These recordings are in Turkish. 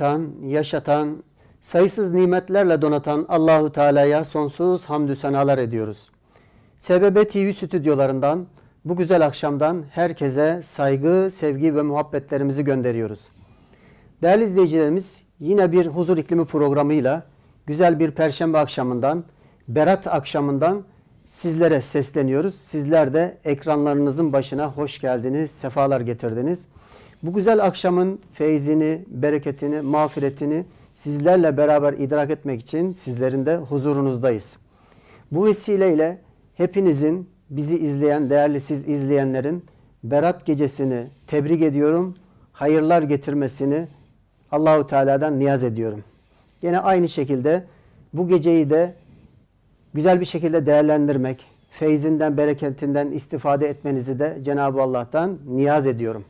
yaratan, yaşatan, sayısız nimetlerle donatan Allahu Teala'ya sonsuz hamdü senalar ediyoruz. SBB TV stüdyolarından bu güzel akşamdan herkese saygı, sevgi ve muhabbetlerimizi gönderiyoruz. Değerli izleyicilerimiz yine bir huzur iklimi programıyla güzel bir perşembe akşamından, berat akşamından sizlere sesleniyoruz. Sizler de ekranlarınızın başına hoş geldiniz, sefalar getirdiniz. Bu güzel akşamın feyzini, bereketini, mağfiretini sizlerle beraber idrak etmek için sizlerin de huzurunuzdayız. Bu vesileyle hepinizin bizi izleyen, değerli siz izleyenlerin Berat gecesini tebrik ediyorum. Hayırlar getirmesini Allahu Teala'dan niyaz ediyorum. Yine aynı şekilde bu geceyi de güzel bir şekilde değerlendirmek, feyzinden, bereketinden istifade etmenizi de Cenab-ı Allah'tan niyaz ediyorum.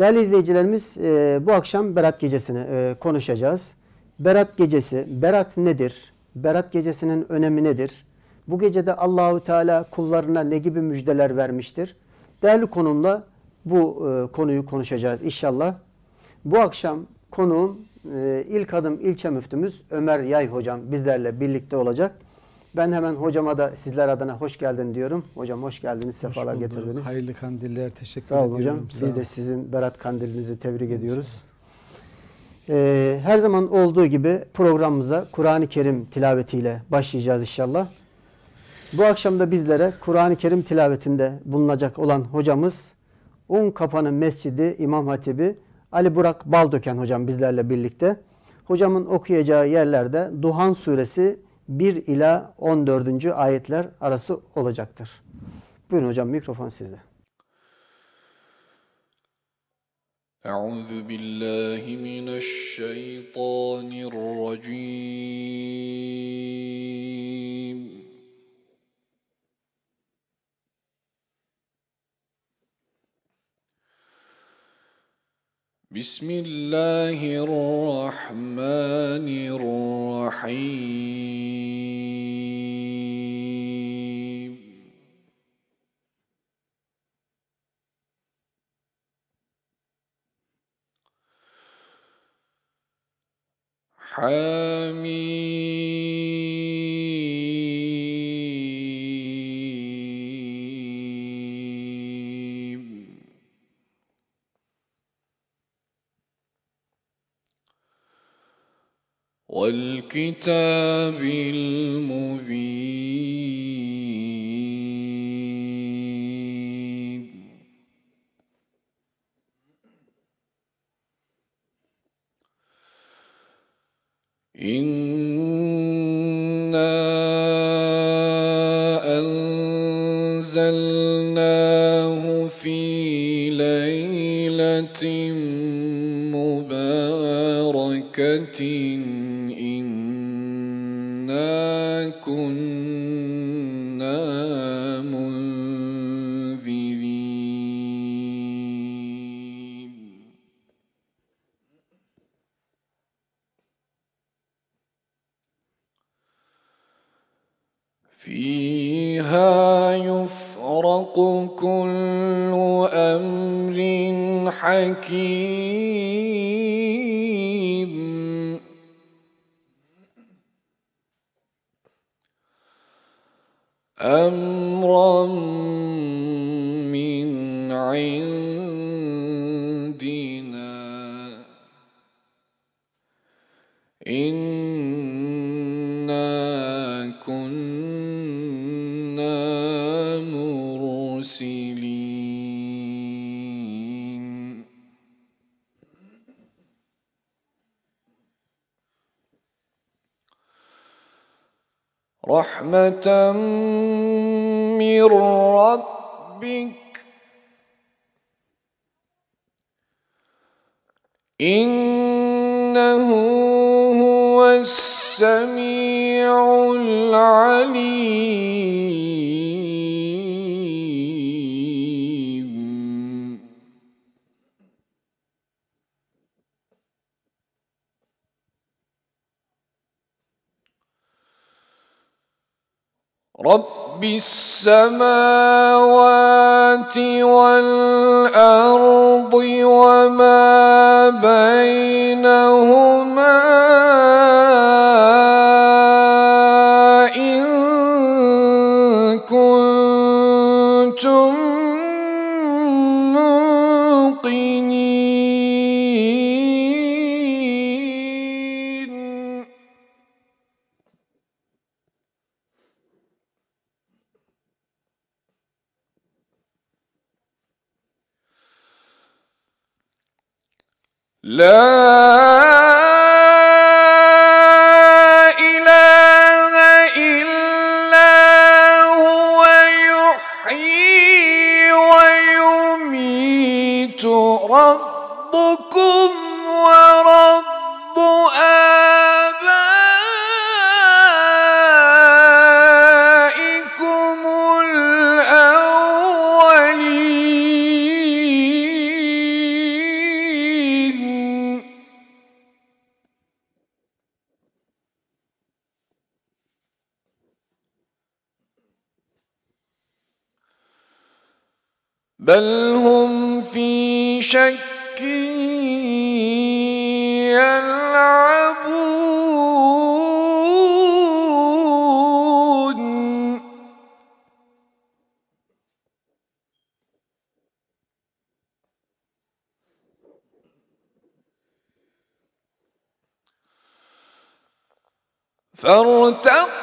Değerli izleyicilerimiz e, bu akşam Berat Gecesi'ni e, konuşacağız. Berat Gecesi, Berat nedir? Berat Gecesi'nin önemi nedir? Bu gecede Allahu Teala kullarına ne gibi müjdeler vermiştir? Değerli konumla bu e, konuyu konuşacağız inşallah. Bu akşam konuğum ilk adım ilçe müftümüz Ömer Yay hocam bizlerle birlikte olacak. Ben hemen hocama da sizler adına hoş geldin diyorum. Hocam hoş geldiniz, hoş sefalar bulduk. getirdiniz. Hayırlı kandiller, teşekkür Sağ ediyorum. Hocam. Sağ Biz de sizin Berat kandilinizi tebrik ediyoruz. Ee, her zaman olduğu gibi programımıza Kur'an-ı Kerim tilavetiyle başlayacağız inşallah. Bu akşam da bizlere Kur'an-ı Kerim tilavetinde bulunacak olan hocamız Un Kapanı Mescidi İmam Hatibi Ali Burak Baldöken hocam bizlerle birlikte. Hocamın okuyacağı yerlerde Duhan suresi 1 ila 14. ayetler arası olacaktır. Buyurun hocam mikrofon sizde. أعوذ بالله من الشيطان الرجيم بسم الله الرحمن الرحيم حميد والكتاب المبين فيها يفرق كل امر حكيم امرا من عند رحمة من ربك إنه هو السميع العليم رب السماوات والارض وما بينهما لا فارتق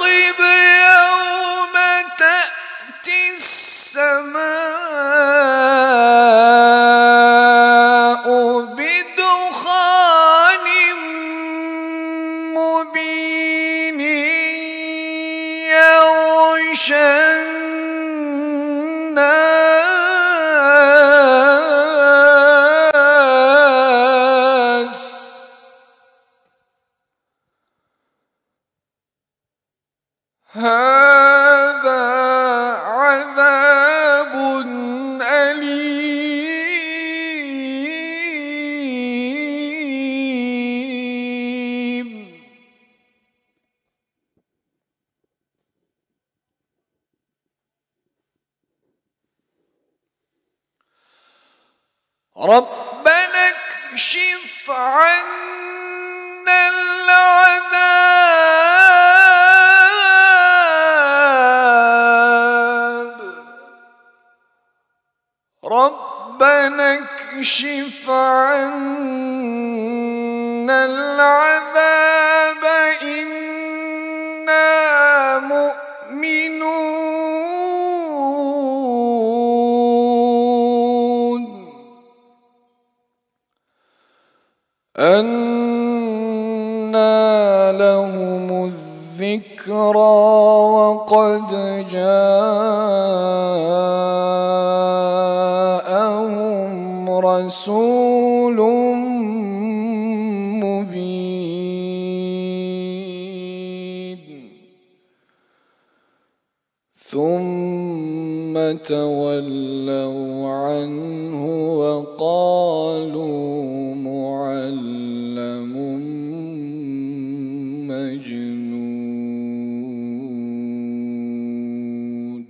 ربنا اكشف عنا ثم تولوا عنه وقالوا معلم مجنون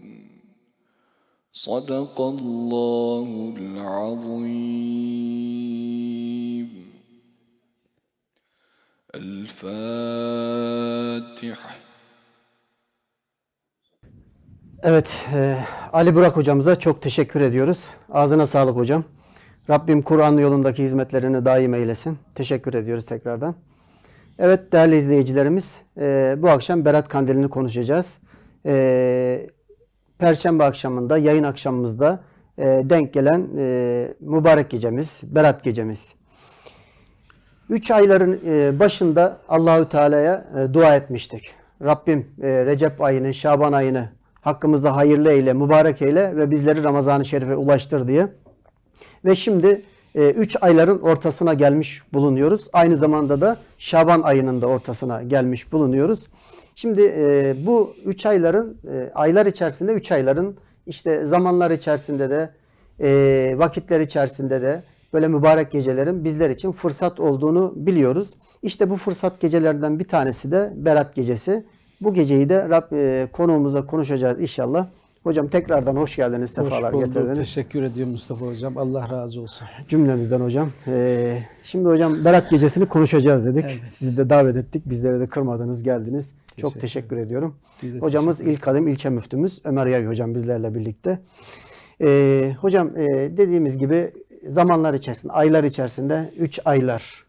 صدق الله العظيم الفاتحه Evet, e, Ali Burak hocamıza çok teşekkür ediyoruz. Ağzına sağlık hocam. Rabbim Kur'an yolundaki hizmetlerini daim eylesin. Teşekkür ediyoruz tekrardan. Evet değerli izleyicilerimiz, e, bu akşam Berat Kandili'ni konuşacağız. E, Perşembe akşamında, yayın akşamımızda e, denk gelen e, mübarek gecemiz, Berat gecemiz. Üç ayların e, başında Allahü Teala'ya e, dua etmiştik. Rabbim e, Recep ayını, Şaban ayını Hakkımızda hayırlı eyle, mübarek eyle ve bizleri Ramazan-ı Şerif'e ulaştır diye. Ve şimdi 3 e, ayların ortasına gelmiş bulunuyoruz. Aynı zamanda da Şaban ayının da ortasına gelmiş bulunuyoruz. Şimdi e, bu 3 ayların, e, aylar içerisinde 3 ayların işte zamanlar içerisinde de, e, vakitler içerisinde de böyle mübarek gecelerin bizler için fırsat olduğunu biliyoruz. İşte bu fırsat gecelerden bir tanesi de Berat gecesi. Bu geceyi de Rab, e, konuğumuzla konuşacağız inşallah. Hocam tekrardan hoş geldiniz, sefalar hoş bulduk. getirdiniz. Teşekkür ediyorum Mustafa Hocam. Allah razı olsun. Cümlemizden hocam. Ee, şimdi hocam Berat Gecesi'ni konuşacağız dedik. Evet. Sizi de davet ettik. Bizleri de kırmadınız, geldiniz. Teşekkür Çok teşekkür ediyorum. Hocamız teşekkür ilk adım ilçe müftümüz Ömer Yay hocam bizlerle birlikte. Ee, hocam e, dediğimiz gibi zamanlar içerisinde, aylar içerisinde 3 aylar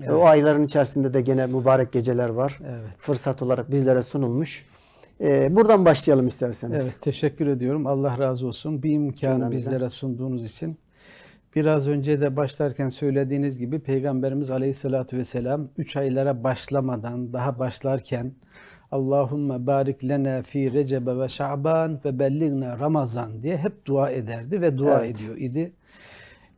Evet. O ayların içerisinde de gene mübarek geceler var. Evet. Fırsat olarak bizlere sunulmuş. Ee, buradan başlayalım isterseniz. Evet, teşekkür ediyorum. Allah razı olsun. Bir imkan bizlere sunduğunuz için. Biraz önce de başlarken söylediğiniz gibi Peygamberimiz Aleyhisselatü Vesselam 3 aylara başlamadan, daha başlarken Allahümme barik lena fi recebe ve şaban ve belligne ramazan diye hep dua ederdi ve dua evet. ediyor idi.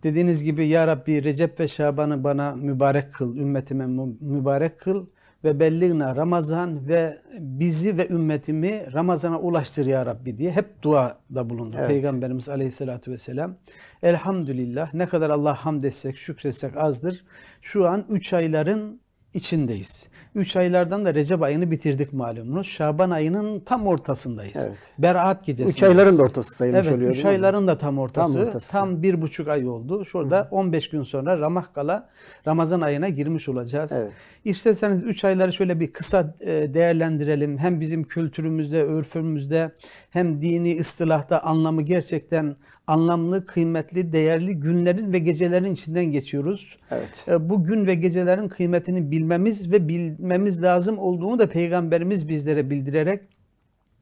Dediğiniz gibi Ya Rabbi Recep ve Şaban'ı bana mübarek kıl, ümmetime mübarek kıl ve belliğine Ramazan ve bizi ve ümmetimi Ramazan'a ulaştır ya Rabbi diye hep duada bulundu evet. Peygamberimiz aleyhissalatü vesselam. Elhamdülillah ne kadar Allah hamd etsek şükretsek azdır. Şu an 3 ayların içindeyiz. Üç aylardan da Recep ayını bitirdik malumunuz. Şaban ayının tam ortasındayız. Evet. Beraat gecesi. Üç ayların da ortası sayılmış evet, oluyor. Üç ayların da tam ortası. Tam, ortası. tam bir buçuk ay oldu. Şurada Hı. 15 gün sonra Ramahkala Ramazan ayına girmiş olacağız. Evet. İsterseniz üç ayları şöyle bir kısa e, değerlendirelim. Hem bizim kültürümüzde, örfümüzde hem dini ıstılahta anlamı gerçekten anlamlı, kıymetli, değerli günlerin ve gecelerin içinden geçiyoruz. Evet. Ee, bu gün ve gecelerin kıymetini bilmemiz ve bilmemiz lazım olduğunu da Peygamberimiz bizlere bildirerek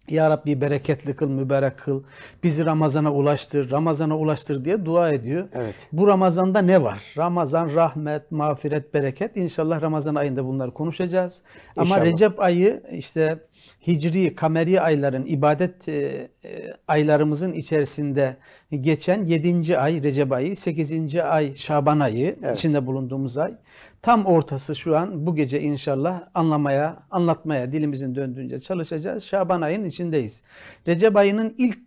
ya Rabbi bereketli kıl, mübarek kıl. Bizi Ramazan'a ulaştır, Ramazan'a ulaştır diye dua ediyor. Evet. Bu Ramazan'da ne var? Ramazan, rahmet, mağfiret, bereket. İnşallah Ramazan ayında bunları konuşacağız. İnşallah. Ama Recep ayı işte hicri, kameri ayların, ibadet e, e aylarımızın içerisinde geçen 7. ay Recep ayı, 8. ay Şaban ayı, evet. içinde bulunduğumuz ay. Tam ortası şu an bu gece inşallah anlamaya, anlatmaya dilimizin döndüğünce çalışacağız. Şaban ayının içindeyiz. Recep ayının ilk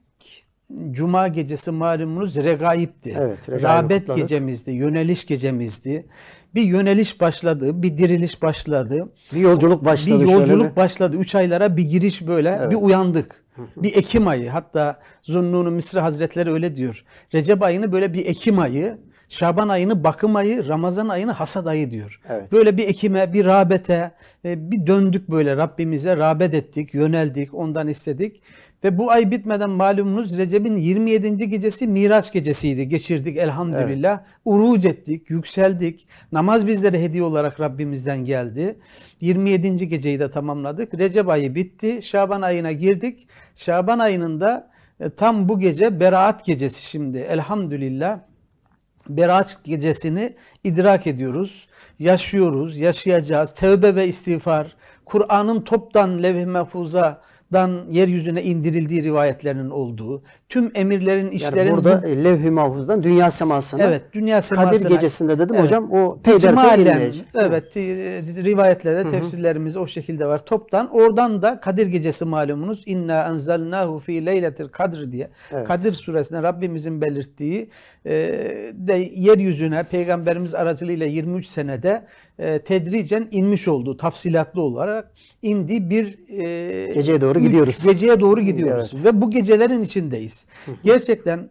Cuma gecesi malumunuz regaipti. Evet, Rağbet kutladık. gecemizdi, yöneliş gecemizdi. Bir yöneliş başladı, bir diriliş başladı. Bir yolculuk başladı. Bir yolculuk şöyle. başladı. Üç aylara bir giriş böyle, evet. bir uyandık. Bir Ekim ayı hatta Zunnun Misri Hazretleri öyle diyor. Recep ayını böyle bir Ekim ayı Şaban ayını bakım ayı, Ramazan ayını hasat ayı diyor. Evet. Böyle bir ekime, bir rağbete, e, bir döndük böyle Rabbimize rağbet ettik, yöneldik, ondan istedik. Ve bu ay bitmeden malumunuz Recep'in 27. gecesi Miraç gecesiydi. Geçirdik elhamdülillah. Evet. Uruc ettik, yükseldik. Namaz bizlere hediye olarak Rabbimizden geldi. 27. geceyi de tamamladık. Recep ayı bitti. Şaban ayına girdik. Şaban ayının da e, tam bu gece Beraat gecesi şimdi elhamdülillah. Berat gecesini idrak ediyoruz, yaşıyoruz, yaşayacağız. Tevbe ve istiğfar, Kur'an'ın toptan levh-i mahfuzadan yeryüzüne indirildiği rivayetlerinin olduğu, tüm emirlerin, işlerin... Yani burada bu... E, levh-i mahfuzdan dünya semasına. Evet, dünya semasına. Kadir gecesinde dedim evet. hocam o peyderpey inilecek. Evet, e, rivayetlerde, tefsirlerimiz o şekilde var. Toptan oradan da Kadir gecesi malumunuz. İnna enzelnahu fi leyletil kadr diye. Evet. Kadir suresinde Rabbimizin belirttiği e, de yeryüzüne peygamberimiz aracılığıyla 23 senede e, tedricen inmiş oldu, tafsilatlı olarak indi bir... E, geceye doğru üç, gidiyoruz. Geceye doğru gidiyoruz. Evet. Ve bu gecelerin içindeyiz. Gerçekten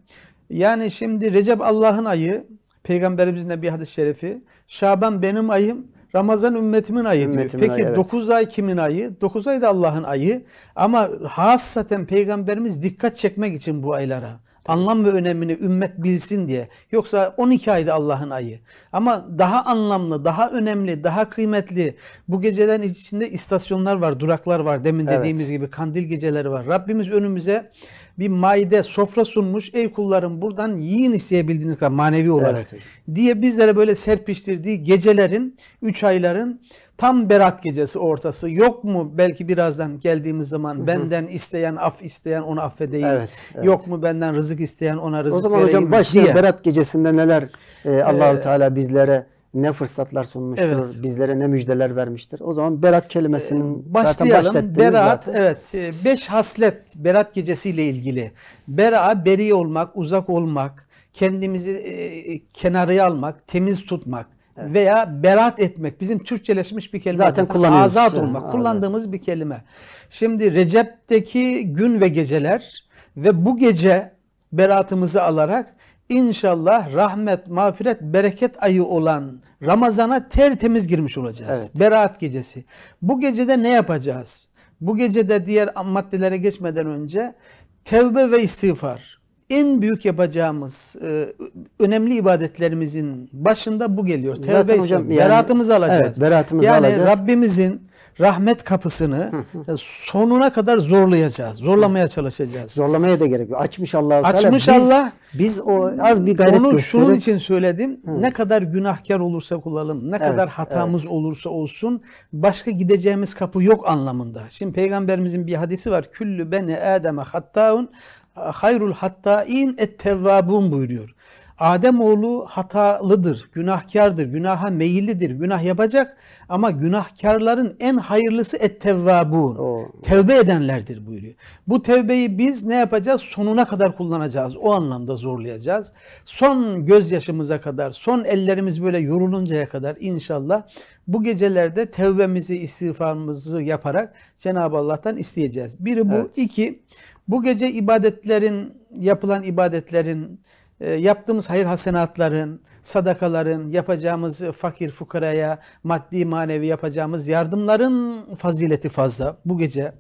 yani şimdi Recep Allah'ın ayı, Peygamberimizin de bir hadis-i şerifi. Şaban benim ayım, Ramazan ümmetimin ayı ümmetimin diyor. Peki ayı, evet. ay kimin ayı? 9 ay da Allah'ın ayı. Ama hassaten peygamberimiz dikkat çekmek için bu aylara. Anlam ve önemini ümmet bilsin diye. Yoksa 12 ayda Allah'ın ayı. Ama daha anlamlı, daha önemli, daha kıymetli. Bu gecelerin içinde istasyonlar var, duraklar var. Demin evet. dediğimiz gibi kandil geceleri var. Rabbimiz önümüze bir maide, sofra sunmuş. Ey kullarım buradan yiyin isteyebildiğiniz kadar manevi olarak. Evet. Diye bizlere böyle serpiştirdiği gecelerin, 3 ayların Tam berat gecesi ortası yok mu belki birazdan geldiğimiz zaman Hı-hı. benden isteyen af isteyen onu affedeyim. Evet, evet. Yok mu benden rızık isteyen ona rızık vereyim. O zaman hocam başlayalım berat gecesinde neler e, Allahu ee, Teala bizlere ne fırsatlar sunmuştur, evet. bizlere ne müjdeler vermiştir. O zaman berat kelimesinin ee, başlayalım. zaten Berat, zaten. evet. E, beş haslet berat gecesiyle ilgili. Bera, beri olmak, uzak olmak, kendimizi e, e kenarıya almak, temiz tutmak. Veya berat etmek bizim Türkçeleşmiş bir kelime zaten, zaten kullanıyoruz. Azat olmak kullandığımız bir kelime. Şimdi Recep'teki gün ve geceler ve bu gece beratımızı alarak İnşallah rahmet, mağfiret, bereket ayı olan Ramazan'a tertemiz girmiş olacağız. Evet. Berat gecesi. Bu gecede ne yapacağız? Bu gecede diğer maddelere geçmeden önce tevbe ve istiğfar en büyük yapacağımız e, önemli ibadetlerimizin başında bu geliyor. Tevbe hocam, yani, alacağız. Evet, beratımızı yani alacağız. Rabbimizin rahmet kapısını e, sonuna kadar zorlayacağız. Zorlamaya çalışacağız. Zorlamaya da gerek yok. Açmış Allah. Açmış Teala. Allah. Biz, o az bir gayret Onu gösterip, şunun için söyledim. Hı. Ne kadar günahkar olursa olalım, ne evet, kadar hatamız evet. olursa olsun başka gideceğimiz kapı yok anlamında. Şimdi peygamberimizin bir hadisi var. Küllü beni Adem'e hattaun hayrul hatta'in et tevvabun buyuruyor. Adem oğlu hatalıdır, günahkardır, günaha meyillidir, günah yapacak ama günahkarların en hayırlısı et ettevvabun. Tevbe edenlerdir buyuruyor. Bu tevbeyi biz ne yapacağız? Sonuna kadar kullanacağız. O anlamda zorlayacağız. Son gözyaşımıza kadar, son ellerimiz böyle yoruluncaya kadar inşallah bu gecelerde tevbemizi, istiğfarımızı yaparak Cenab-ı Allah'tan isteyeceğiz. Biri bu. Evet. iki bu gece ibadetlerin, yapılan ibadetlerin, e, yaptığımız hayır hasenatların, sadakaların, yapacağımız fakir fukaraya, maddi manevi yapacağımız yardımların fazileti fazla. Bu gece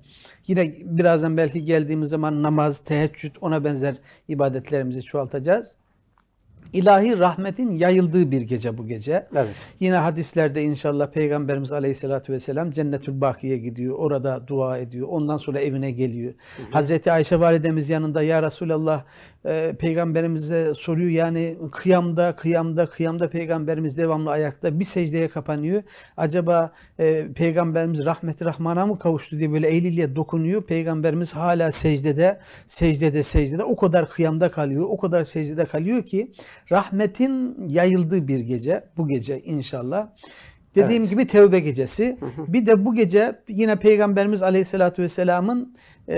yine birazdan belki geldiğimiz zaman namaz, teheccüd ona benzer ibadetlerimizi çoğaltacağız. İlahi rahmetin yayıldığı bir gece bu gece. Evet. Yine hadislerde inşallah Peygamberimiz Aleyhisselatü Vesselam Cennetül Baki'ye gidiyor. Orada dua ediyor. Ondan sonra evine geliyor. Hı hı. Hazreti Ayşe Validemiz yanında Ya Resulallah e, peygamberimize soruyor. Yani kıyamda, kıyamda, kıyamda peygamberimiz devamlı ayakta bir secdeye kapanıyor. Acaba e, peygamberimiz rahmeti rahmana mı kavuştu diye böyle eliyle dokunuyor. Peygamberimiz hala secdede, secdede, secdede o kadar kıyamda kalıyor. O kadar secdede kalıyor ki rahmetin yayıldığı bir gece bu gece inşallah. Dediğim evet. gibi tevbe gecesi. Bir de bu gece yine Peygamberimiz Aleyhisselatü Vesselam'ın e,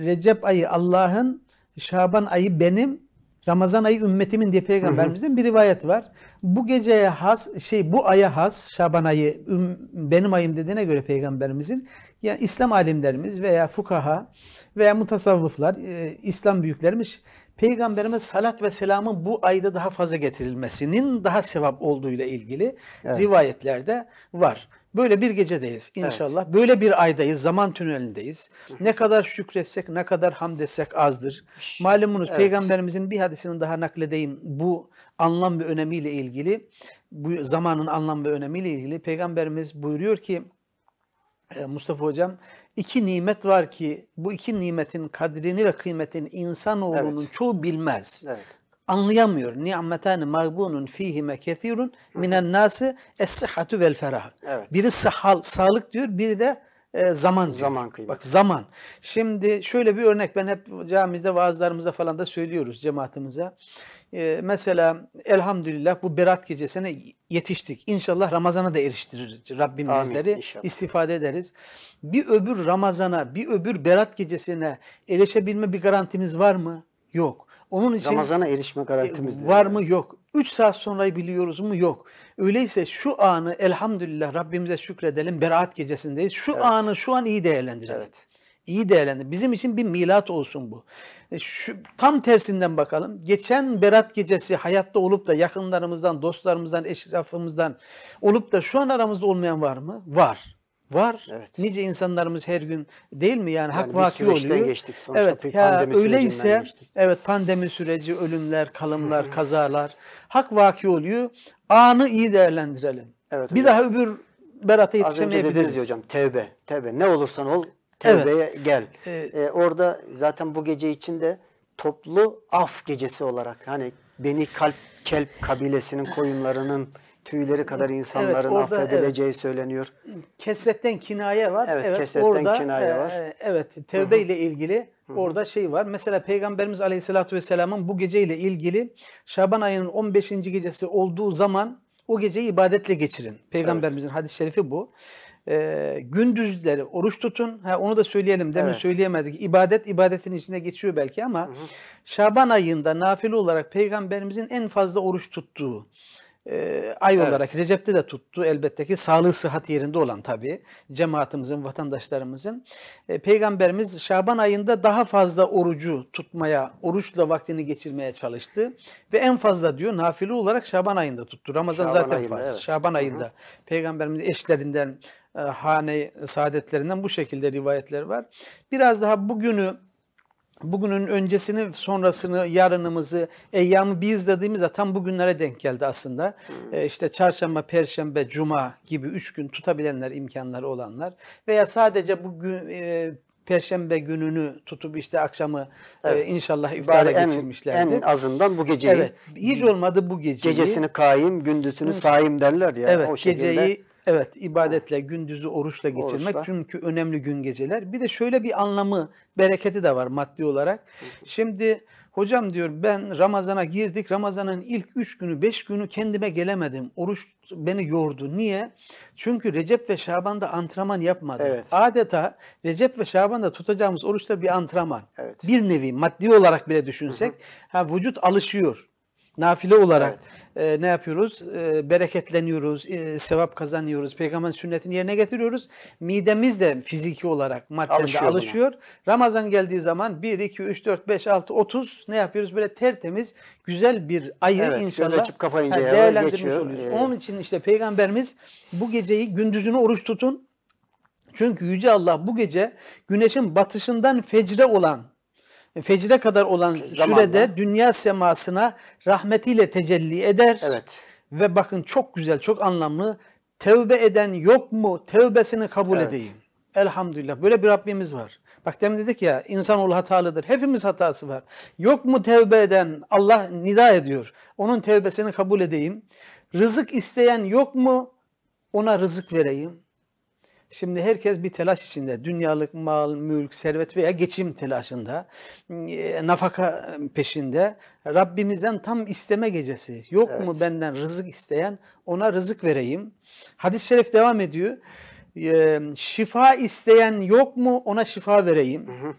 Recep ayı Allah'ın Şaban ayı benim, Ramazan ayı ümmetimin diye peygamberimizin bir rivayet var. Bu geceye has şey bu aya has Şaban ayı üm, benim ayım dediğine göre peygamberimizin yani İslam alimlerimiz veya fukaha veya mutasavvıflar, e, İslam büyüklerimiz Peygamberime salat ve selamın bu ayda daha fazla getirilmesinin daha sevap olduğuyla ilgili evet. rivayetlerde var. Böyle bir gecedeyiz inşallah. Evet. Böyle bir aydayız, zaman tünelindeyiz. Ne kadar şükretsek, ne kadar hamd etsek azdır. Malumunuz evet. peygamberimizin bir hadisini daha nakledeyim. Bu anlam ve önemiyle ilgili, bu zamanın anlam ve önemiyle ilgili peygamberimiz buyuruyor ki e, Mustafa hocam iki nimet var ki bu iki nimetin kadrini ve kıymetini insanoğlunun evet. çoğu bilmez. Evet anlayamıyor. Ni'metani mağbunun fihime kethirun minen nasi es-sıhhatu vel ferah. Evet. Biri sahal, sağlık diyor, biri de e, zaman diyor. Zaman kıymeti. Bak zaman. Şimdi şöyle bir örnek ben hep camimizde vaazlarımızda falan da söylüyoruz cemaatimize. E, mesela elhamdülillah bu berat gecesine yetiştik. İnşallah Ramazan'a da eriştiririz Rabbim Amin, bizleri. Inşallah. istifade ederiz. Bir öbür Ramazan'a, bir öbür berat gecesine erişebilme bir garantimiz var mı? Yok. Onun için Ramazana erişme garantimiz e, var mı? Yok. 3 saat sonrayı biliyoruz mu? Yok. Öyleyse şu anı elhamdülillah Rabbimize şükredelim. Beraat gecesindeyiz. Şu evet. anı şu an iyi değerlendirelim. Evet. İyi değerlendir. Bizim için bir milat olsun bu. E, şu, tam tersinden bakalım. Geçen Berat gecesi hayatta olup da yakınlarımızdan, dostlarımızdan, eşrafımızdan olup da şu an aramızda olmayan var mı? Var var. Evet. Nice insanlarımız her gün değil mi yani, yani hak vaki oluyor. geçtik sonuçta. Evet. Ya öyleyse evet pandemi süreci, ölümler, kalımlar, kazalar hak vaki oluyor. Anı iyi değerlendirelim. Evet. Hocam. Bir daha öbür berata yetişemeyebiliriz. Az önce dediniz hocam tevbe. Tevbe ne olursan ol tevbeye evet. gel. Ee, ee, orada zaten bu gece içinde toplu af gecesi olarak hani beni kalp kelp kabilesinin koyunlarının tüyleri kadar insanların evet, orada, affedileceği evet. söyleniyor. Kesretten kinaye var. Evet, evet kesretten orada, kinaye e, var. E, evet, tevbe ile ilgili Hı-hı. orada şey var. Mesela Peygamberimiz Aleyhisselatü Vesselam'ın bu geceyle ilgili Şaban ayının 15. gecesi olduğu zaman o geceyi ibadetle geçirin. Peygamberimizin evet. hadis-i şerifi bu. E, gündüzleri oruç tutun. Ha, onu da söyleyelim. Demin evet. söyleyemedik. İbadet ibadetin içine geçiyor belki ama hı hı. Şaban ayında nafile olarak Peygamberimizin en fazla oruç tuttuğu, e, ay evet. olarak Recep'te de tuttu. Elbette ki sağlığı sıhhat yerinde olan tabii cemaatimizin, vatandaşlarımızın. E, Peygamberimiz Şaban ayında daha fazla orucu tutmaya, oruçla vaktini geçirmeye çalıştı. Ve en fazla diyor nafile olarak Şaban ayında tuttu. Ramazan Şaban zaten ayında, fazla. Evet. Şaban ayında. Hı-hı. Peygamberimiz eşlerinden, e, hane saadetlerinden bu şekilde rivayetler var. Biraz daha bugünü bugünün öncesini, sonrasını, yarınımızı, eyyamı biz dediğimizde tam bugünlere denk geldi aslında. Hmm. E, işte çarşamba, perşembe, cuma gibi üç gün tutabilenler, imkanları olanlar veya sadece bugün e, Perşembe gününü tutup işte akşamı e, evet. e, inşallah iftara en, geçirmişlerdi. En azından bu geceyi. Evet. Hiç olmadı bu geceyi. Gecesini kaim, gündüzünü saim derler ya. Evet. O geceyi Evet, ibadetle, gündüzü oruçla geçirmek. Oruçla. Çünkü önemli gün geceler. Bir de şöyle bir anlamı, bereketi de var maddi olarak. Şimdi hocam diyor ben Ramazan'a girdik. Ramazan'ın ilk üç günü, beş günü kendime gelemedim. Oruç beni yordu. Niye? Çünkü Recep ve Şaban'da antrenman yapmadım. Evet. Adeta Recep ve Şaban'da tutacağımız oruçlar bir antrenman. Evet. Bir nevi maddi olarak bile düşünsek hı hı. ha vücut alışıyor nafile olarak evet. e, ne yapıyoruz? E, bereketleniyoruz, e, sevap kazanıyoruz, peygamber sünnetini yerine getiriyoruz. Midemiz de fiziki olarak maddede alışıyor. alışıyor. Ramazan geldiği zaman 1, 2, 3, 4, 5, 6, 30 ne yapıyoruz? Böyle tertemiz güzel bir ayı evet, inşallah açıp kapayınca yani değerlendirmiş oluyoruz. Ee... Onun için işte peygamberimiz bu geceyi gündüzünü oruç tutun. Çünkü Yüce Allah bu gece güneşin batışından fecre olan fecre kadar olan Zamanla. sürede dünya semasına rahmetiyle tecelli eder. Evet. Ve bakın çok güzel, çok anlamlı. Tevbe eden yok mu? Tevbesini kabul evet. edeyim. Elhamdülillah. Böyle bir Rabbimiz var. Bak demin dedik ya insanoğlu hatalıdır. Hepimiz hatası var. Yok mu tevbe eden? Allah nida ediyor. Onun tevbesini kabul edeyim. Rızık isteyen yok mu? Ona rızık vereyim. Şimdi herkes bir telaş içinde. Dünyalık mal, mülk, servet veya geçim telaşında. E, nafaka peşinde. Rabbimizden tam isteme gecesi. Yok evet. mu benden rızık isteyen ona rızık vereyim. Hadis-i şerif devam ediyor. E, şifa isteyen yok mu ona şifa vereyim. Hı hı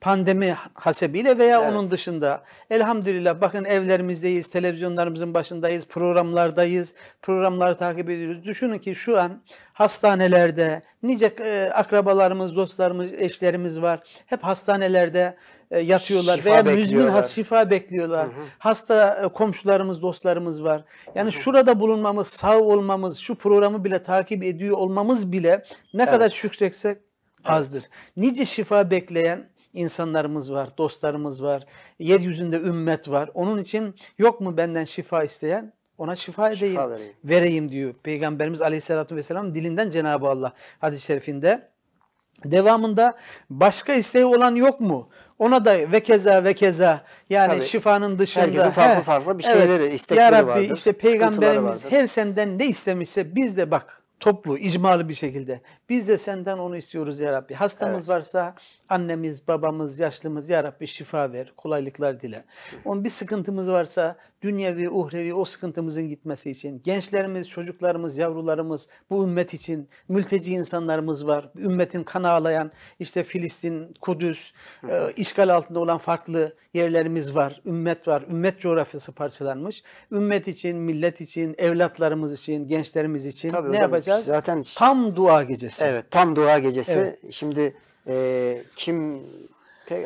pandemi hasebiyle veya evet. onun dışında. Elhamdülillah bakın evlerimizdeyiz, televizyonlarımızın başındayız, programlardayız, programları takip ediyoruz. Düşünün ki şu an hastanelerde nice e, akrabalarımız, dostlarımız, eşlerimiz var. Hep hastanelerde e, yatıyorlar şifa veya müzmin has şifa bekliyorlar. Hı hı. Hasta e, komşularımız, dostlarımız var. Yani hı hı. şurada bulunmamız, sağ olmamız, şu programı bile takip ediyor olmamız bile ne evet. kadar şükretsek azdır. Evet. Nice şifa bekleyen insanlarımız var, dostlarımız var, yeryüzünde ümmet var. Onun için yok mu benden şifa isteyen? Ona şifa edeyim, şifa vereyim. vereyim diyor Peygamberimiz Aleyhisselatü Vesselam dilinden Cenab-ı Allah hadis-i şerifinde. Devamında başka isteği olan yok mu? Ona da ve keza ve keza yani Tabii, şifanın dışında. Herkesin farklı he, farklı bir şeyleri, evet, istekleri Ya Rabbi vardır, işte peygamberimiz her senden ne istemişse biz de bak toplu, icmalı bir şekilde. Biz de senden onu istiyoruz ya Rabbi. Hastamız evet. varsa annemiz, babamız, yaşlımız ya Rabbi şifa ver, kolaylıklar dile. Onun bir sıkıntımız varsa dünyevi, uhrevi o sıkıntımızın gitmesi için, gençlerimiz, çocuklarımız, yavrularımız, bu ümmet için mülteci insanlarımız var. Ümmetin kan ağlayan işte Filistin, Kudüs, e, işgal altında olan farklı yerlerimiz var. Ümmet var. Ümmet coğrafyası parçalanmış. Ümmet için, millet için, evlatlarımız için, gençlerimiz için Tabii, ne yapacağız? Zaten tam dua gecesi. Evet, tam dua gecesi. Evet. Şimdi e, kim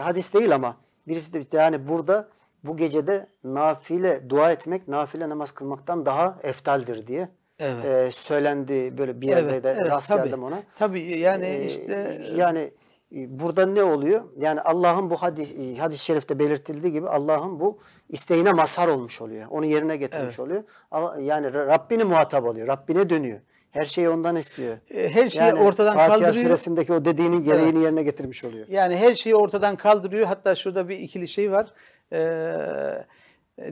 hadis değil ama birisi de yani burada bu gecede nafile dua etmek, nafile namaz kılmaktan daha eftaldir diye evet. e, söylendi böyle bir yerde evet, de evet, rast tabii, geldim ona. Tabii yani ee, işte yani burada ne oluyor? Yani Allah'ın bu hadis hadis-i şerifte belirtildiği gibi Allah'ın bu isteğine mazhar olmuş oluyor. Onu yerine getirmiş evet. oluyor. Yani Rabbini muhatap alıyor, Rabbine dönüyor. Her şeyi ondan istiyor. Her şeyi yani ortadan Fatiha kaldırıyor. Fatiha suresindeki o dediğini gereğini evet. yerine getirmiş oluyor. Yani her şeyi ortadan kaldırıyor. Hatta şurada bir ikili şey var e,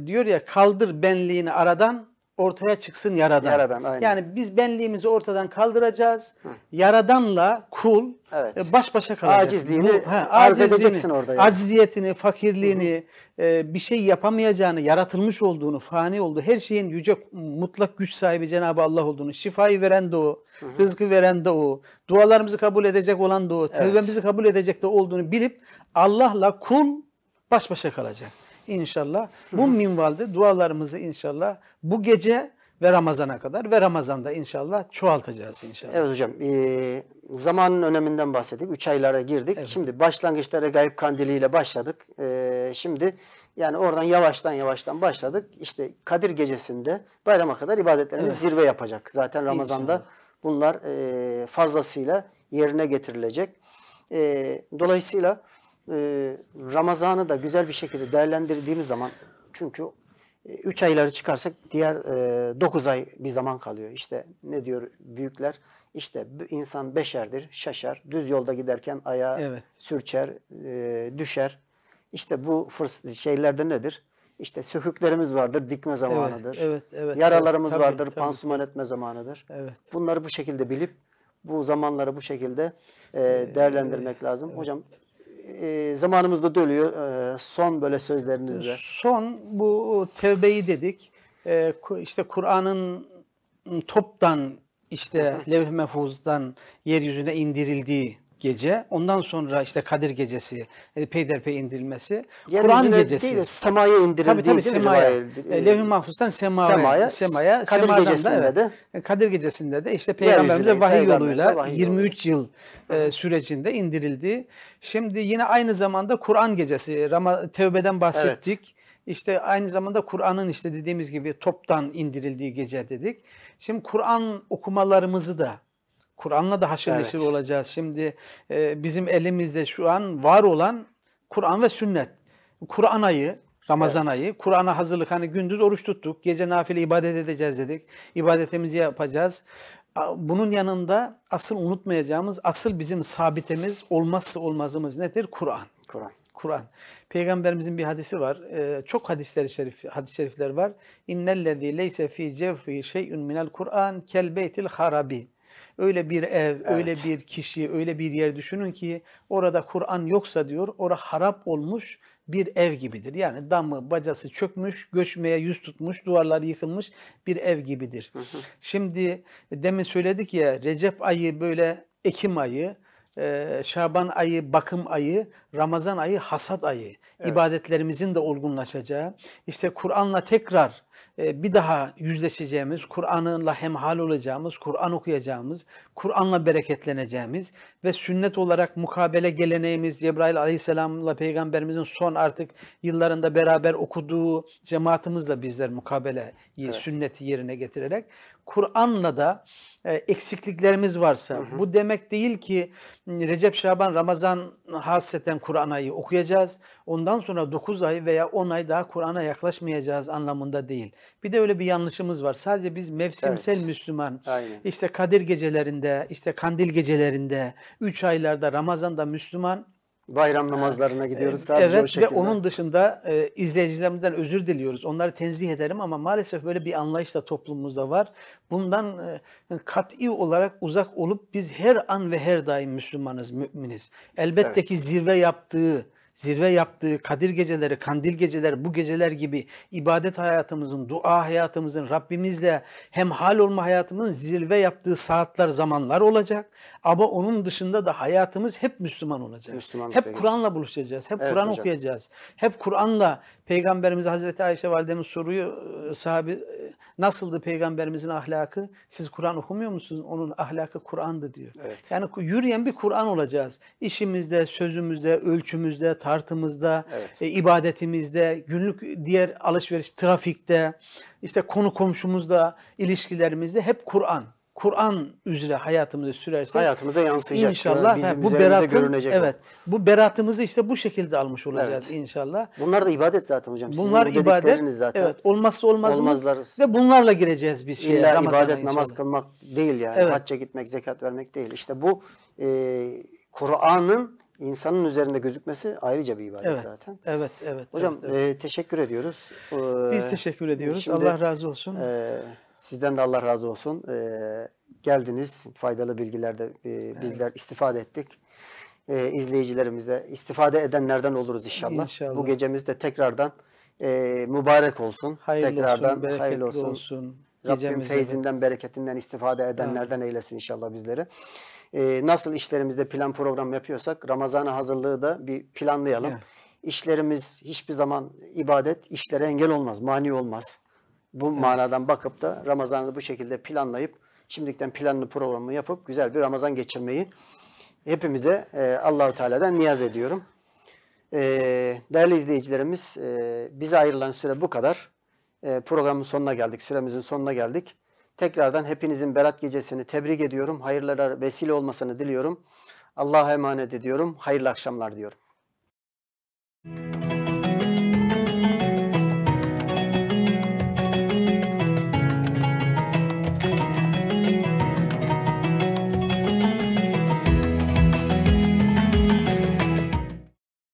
diyor ya kaldır benliğini aradan ortaya çıksın yaradan. Yaradan aynen. Yani biz benliğimizi ortadan kaldıracağız. Hı. Yaradanla kul evet. E, baş başa kalacak. Acizliğini Bu, he, arz edeceksin orada. Yani. Aciziyetini, fakirliğini, E, bir şey yapamayacağını, yaratılmış olduğunu, fani olduğu, her şeyin yüce mutlak güç sahibi Cenab-ı Allah olduğunu, şifayı veren de o, hı rızkı veren de o, dualarımızı kabul edecek olan da o, evet. kabul edecek de olduğunu bilip Allah'la kul baş başa kalacak İnşallah. Bu minvalde dualarımızı inşallah bu gece ve Ramazan'a kadar ve Ramazan'da inşallah çoğaltacağız inşallah. Evet hocam e, zamanın öneminden bahsettik. Üç aylara girdik. Evet. Şimdi başlangıçlara Regaib kandiliyle başladık. E, şimdi yani oradan yavaştan yavaştan başladık. İşte Kadir gecesinde bayrama kadar ibadetlerimiz evet. zirve yapacak. Zaten Ramazan'da inşallah. bunlar e, fazlasıyla yerine getirilecek. E, dolayısıyla ee, Ramazan'ı da güzel bir şekilde değerlendirdiğimiz zaman çünkü 3 e, ayları çıkarsak diğer 9 e, ay bir zaman kalıyor. İşte ne diyor büyükler? İşte insan beşerdir, şaşar. Düz yolda giderken ayağı evet. sürçer, e, düşer. İşte bu fırs şeylerde nedir? İşte söküklerimiz vardır, dikme zamanıdır. Evet, evet, evet, Yaralarımız tabii, vardır, tabii. pansuman etme zamanıdır. Evet. Bunları bu şekilde bilip bu zamanları bu şekilde ee, değerlendirmek lazım. Evet. Hocam e, zamanımızda dönüyor. E, son böyle sözlerinizle. Son bu tevbeyi dedik. E, işte Kur'an'ın toptan işte levh-i mefuzdan yeryüzüne indirildiği gece. Ondan sonra işte Kadir gecesi e, peyderpey indirilmesi. Kur'an gecesi. Değil de semaya indirildi, tabii, tabii, semaya. E, e Levh-i Mahfuz'dan semaya. Semaya. semaya Kadir Semadan gecesinde da, evet, e, Kadir gecesinde de işte peygamberimize vahiy peygamber yoluyla vahiy 23 yıl e, sürecinde indirildi. Şimdi yine aynı zamanda Kur'an gecesi. Rama, tevbeden bahsettik. Evet. İşte aynı zamanda Kur'an'ın işte dediğimiz gibi toptan indirildiği gece dedik. Şimdi Kur'an okumalarımızı da Kur'an'la da haşır evet. olacağız. Şimdi e, bizim elimizde şu an var olan Kur'an ve sünnet. Kur'an ayı, Ramazan evet. ayı. Kur'an'a hazırlık hani gündüz oruç tuttuk. Gece nafile ibadet edeceğiz dedik. İbadetimizi yapacağız. Bunun yanında asıl unutmayacağımız, asıl bizim sabitemiz, olmazsa olmazımız nedir? Kur'an. Kur'an. Kur'an. Peygamberimizin bir hadisi var. Ee, çok hadisleri şerif, hadis-i şerifler var. İnnellezî leyse fî cevfî şey'ün minel Kur'an kel beytil harabi. Öyle bir ev, evet. öyle bir kişi, öyle bir yer düşünün ki orada Kur'an yoksa diyor, ora harap olmuş bir ev gibidir. Yani damı, bacası çökmüş, göçmeye yüz tutmuş, duvarlar yıkılmış bir ev gibidir. Hı hı. Şimdi demin söyledik ya Recep ayı böyle Ekim ayı Şaban ayı bakım ayı, Ramazan ayı hasat ayı. Evet. İbadetlerimizin de olgunlaşacağı, işte Kur'an'la tekrar bir daha yüzleşeceğimiz, Kur'an'la hemhal olacağımız, Kur'an okuyacağımız, Kur'an'la bereketleneceğimiz ve sünnet olarak mukabele geleneğimiz Cebrail aleyhisselamla peygamberimizin son artık yıllarında beraber okuduğu cemaatimizle bizler mukabele evet. sünneti yerine getirerek Kur'an'la da e, eksikliklerimiz varsa hı hı. bu demek değil ki Recep Şaban Ramazan hasreten Kur'an ayı okuyacağız. Ondan sonra 9 ay veya 10 ay daha Kur'an'a yaklaşmayacağız anlamında değil. Bir de öyle bir yanlışımız var. Sadece biz mevsimsel evet. Müslüman Aynen. işte Kadir gecelerinde, işte Kandil gecelerinde, 3 aylarda Ramazan'da Müslüman Bayram namazlarına e, gidiyoruz sadece evet, o şekilde. Evet ve onun dışında e, izleyicilerimden özür diliyoruz. Onları tenzih ederim ama maalesef böyle bir anlayış da toplumumuzda var. Bundan e, kat'i olarak uzak olup biz her an ve her daim Müslümanız, müminiz. Elbette evet. ki zirve yaptığı zirve yaptığı Kadir geceleri, Kandil geceleri, bu geceler gibi ibadet hayatımızın, dua hayatımızın, Rabbimizle hem hal olma hayatımızın zirve yaptığı saatler, zamanlar olacak. Ama onun dışında da hayatımız hep Müslüman olacak. Hep Kur'an'la buluşacağız, hep evet, Kur'an okuyacağız. Hep Kur'an'la Peygamberimiz Hazreti Ayşe validemiz soruyor e, sahabi Nasıldı peygamberimizin ahlakı? Siz Kur'an okumuyor musunuz? Onun ahlakı Kur'an'dı diyor. Evet. Yani yürüyen bir Kur'an olacağız. İşimizde, sözümüzde, ölçümüzde, tartımızda, evet. e, ibadetimizde, günlük diğer alışveriş, trafikte, işte konu komşumuzda, ilişkilerimizde hep Kur'an. Kur'an üzere hayatımızı sürersek hayatımıza yansıyacak. İnşallah bizim bu beratın görünecek evet. Bu beratımızı işte bu şekilde almış olacağız evet. inşallah. Bunlar da ibadet zaten hocam. bunlar Sizin ibadet. Zaten. Evet. Olmazsa olmaz olmazlarız. Ve bunlarla gireceğiz biz şeye. İlla Ramazan'a ibadet inşallah. namaz kılmak değil yani. Evet. Hacca gitmek, zekat vermek değil. İşte bu e, Kur'an'ın insanın üzerinde gözükmesi ayrıca bir ibadet evet, zaten. Evet, evet. Hocam evet, evet. E, teşekkür ediyoruz. Ee, Biz teşekkür ediyoruz. Şimdi, Allah razı olsun. E, Sizden de Allah razı olsun. Ee, geldiniz. Faydalı bilgilerde e, bizler evet. istifade ettik. Ee, izleyicilerimize istifade edenlerden oluruz inşallah. inşallah. Bu gecemiz de tekrardan e, mübarek olsun. Hayırlı tekrardan olsun, hayırlı olsun. olsun. Rabbim feyzinden, de. bereketinden istifade edenlerden evet. eylesin inşallah bizleri. Ee, nasıl işlerimizde plan program yapıyorsak Ramazan'a hazırlığı da bir planlayalım. Evet. İşlerimiz hiçbir zaman ibadet, işlere engel olmaz, mani olmaz. Bu evet. manadan bakıp da Ramazan'ı bu şekilde planlayıp şimdikten planlı programı yapıp güzel bir Ramazan geçirmeyi hepimize e, Allahu Teala'dan niyaz ediyorum. E, değerli izleyicilerimiz e, bize ayrılan süre bu kadar. E, programın sonuna geldik. Süremizin sonuna geldik. Tekrardan hepinizin berat gecesini tebrik ediyorum. Hayırlara vesile olmasını diliyorum. Allah'a emanet ediyorum. Hayırlı akşamlar diyorum. Müzik